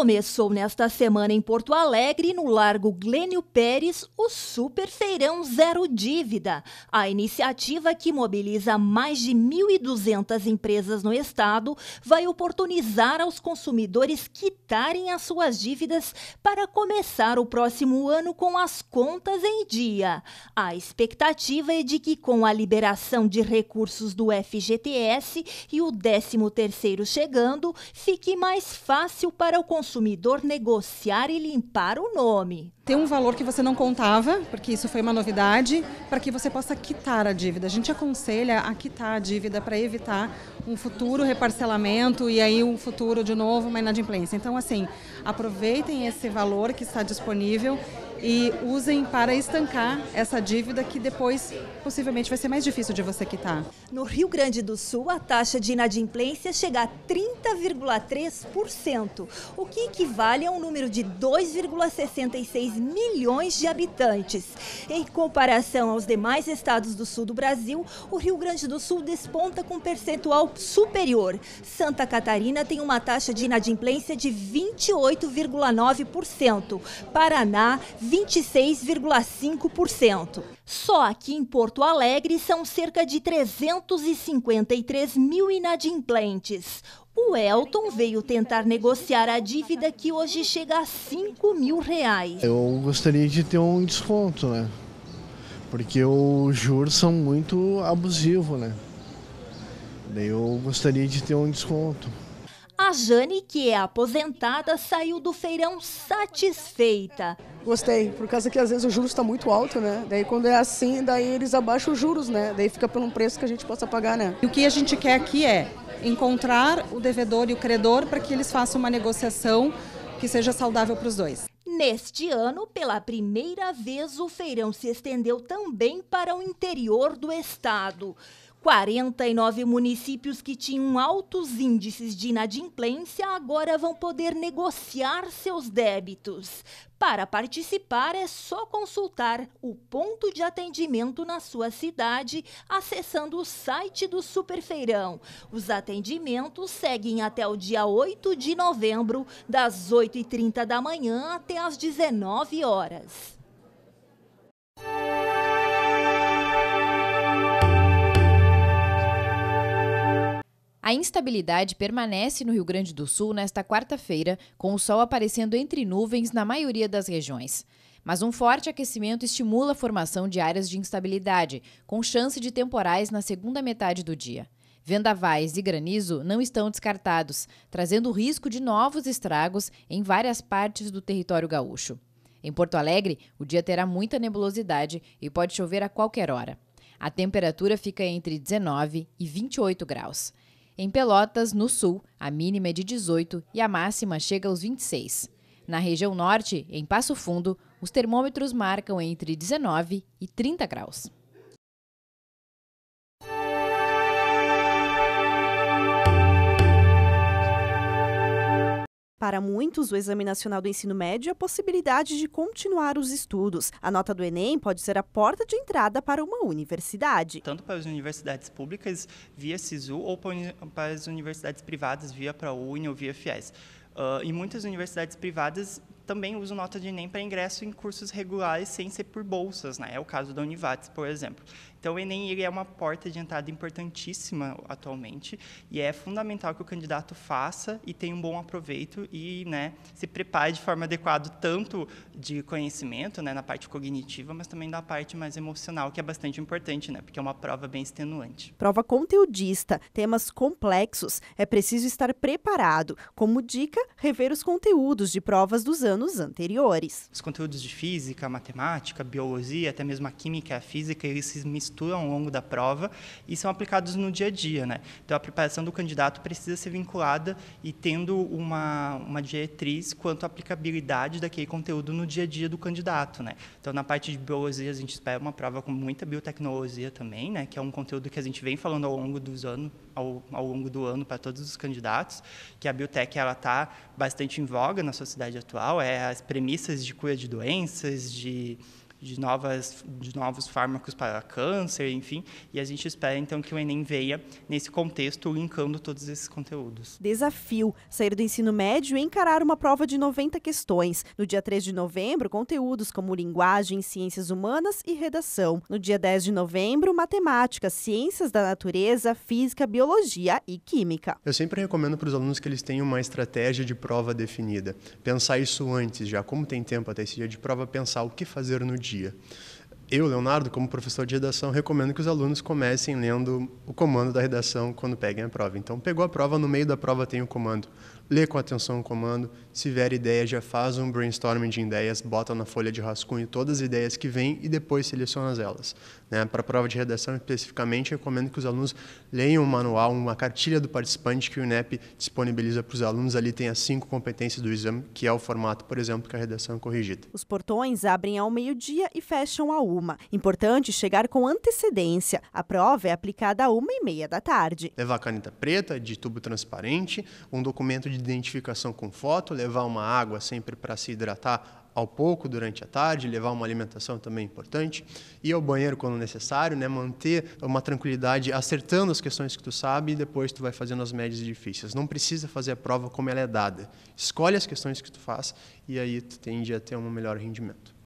Começou nesta semana em Porto Alegre, no Largo Glênio Pérez, o Super Feirão Zero Dívida, a iniciativa que mobiliza mais de 1.200 empresas no estado, vai oportunizar aos consumidores quitarem as suas dívidas para começar o próximo ano com as contas em dia. A expectativa é de que com a liberação de recursos do FGTS e o 13º chegando, fique mais fácil para o consumidor consumidor negociar e limpar o nome. Tem um valor que você não contava, porque isso foi uma novidade, para que você possa quitar a dívida. A gente aconselha a quitar a dívida para evitar um futuro reparcelamento e aí um futuro de novo uma inadimplência. Então, assim, aproveitem esse valor que está disponível e usem para estancar essa dívida que depois possivelmente vai ser mais difícil de você quitar. No Rio Grande do Sul, a taxa de inadimplência chega a 30,3%, o que equivale a um número de 2,66 milhões de habitantes. Em comparação aos demais estados do sul do Brasil, o Rio Grande do Sul desponta com percentual superior. Santa Catarina tem uma taxa de inadimplência de 28,9%, Paraná, 20%. 26,5%. Só aqui em Porto Alegre são cerca de 353 mil inadimplentes. O Elton veio tentar negociar a dívida que hoje chega a 5 mil reais. Eu gostaria de ter um desconto, né? Porque os juros são muito abusivos, né? Daí eu gostaria de ter um desconto. A Jane, que é aposentada, saiu do feirão satisfeita. Gostei, por causa que às vezes o juros está muito alto, né? Daí quando é assim, daí eles abaixam os juros, né? Daí fica por um preço que a gente possa pagar, né? E o que a gente quer aqui é encontrar o devedor e o credor para que eles façam uma negociação que seja saudável para os dois. Neste ano, pela primeira vez, o feirão se estendeu também para o interior do estado. 49 municípios que tinham altos índices de inadimplência agora vão poder negociar seus débitos. Para participar é só consultar o ponto de atendimento na sua cidade acessando o site do Superfeirão. Os atendimentos seguem até o dia 8 de novembro, das 8h30 da manhã até as 19 horas. A instabilidade permanece no Rio Grande do Sul nesta quarta-feira, com o sol aparecendo entre nuvens na maioria das regiões. Mas um forte aquecimento estimula a formação de áreas de instabilidade, com chance de temporais na segunda metade do dia. Vendavais e granizo não estão descartados, trazendo o risco de novos estragos em várias partes do território gaúcho. Em Porto Alegre, o dia terá muita nebulosidade e pode chover a qualquer hora. A temperatura fica entre 19 e 28 graus. Em Pelotas, no sul, a mínima é de 18 e a máxima chega aos 26. Na região norte, em Passo Fundo, os termômetros marcam entre 19 e 30 graus. Para muitos, o Exame Nacional do Ensino Médio é a possibilidade de continuar os estudos. A nota do Enem pode ser a porta de entrada para uma universidade. Tanto para as universidades públicas via SISU ou para as universidades privadas via ProUni ou via FIES. Uh, e muitas universidades privadas também usam nota de Enem para ingresso em cursos regulares sem ser por bolsas, né? É o caso da Univates, por exemplo. Então, o Enem ele é uma porta de entrada importantíssima atualmente e é fundamental que o candidato faça e tenha um bom aproveito e né, se prepare de forma adequada, tanto de conhecimento, né, na parte cognitiva, mas também da parte mais emocional, que é bastante importante, né, porque é uma prova bem extenuante. Prova conteudista, temas complexos, é preciso estar preparado. Como dica, rever os conteúdos de provas dos anos anteriores. Os conteúdos de física, matemática, biologia, até mesmo a química e a física, eles se misturam estudam ao longo da prova e são aplicados no dia a dia. Né? Então, a preparação do candidato precisa ser vinculada e tendo uma, uma diretriz quanto à aplicabilidade daquele conteúdo no dia a dia do candidato. Né? Então, na parte de biologia, a gente espera uma prova com muita biotecnologia também, né? que é um conteúdo que a gente vem falando ao longo dos anos, ao, ao longo do ano para todos os candidatos, que a biotech está bastante em voga na sociedade atual, é as premissas de cura de doenças, de de, novas, de novos fármacos para câncer, enfim. E a gente espera, então, que o Enem venha nesse contexto, linkando todos esses conteúdos. Desafio: sair do ensino médio e encarar uma prova de 90 questões. No dia 3 de novembro, conteúdos como linguagem, ciências humanas e redação. No dia 10 de novembro, matemática, ciências da natureza, física, biologia e química. Eu sempre recomendo para os alunos que eles tenham uma estratégia de prova definida. Pensar isso antes, já como tem tempo até esse dia de prova, pensar o que fazer no dia dia. Eu, Leonardo, como professor de redação, recomendo que os alunos comecem lendo o comando da redação quando peguem a prova. Então, pegou a prova, no meio da prova tem o comando lê com atenção o comando, se tiver ideia, já faz um brainstorming de ideias, bota na folha de rascunho todas as ideias que vêm e depois seleciona elas. Né? Para a prova de redação, especificamente, recomendo que os alunos leiam um manual, uma cartilha do participante que o INEP disponibiliza para os alunos. Ali tem as cinco competências do exame, que é o formato, por exemplo, que a redação é corrigida. Os portões abrem ao meio-dia e fecham a uma. Importante chegar com antecedência. A prova é aplicada a uma e meia da tarde. Levar é caneta preta, de tubo transparente, um documento de identificação com foto, levar uma água sempre para se hidratar ao pouco durante a tarde, levar uma alimentação também importante, ir ao banheiro quando necessário, né? manter uma tranquilidade, acertando as questões que tu sabe e depois tu vai fazendo as médias difíceis. Não precisa fazer a prova como ela é dada. Escolhe as questões que tu faz e aí tu tende a ter um melhor rendimento.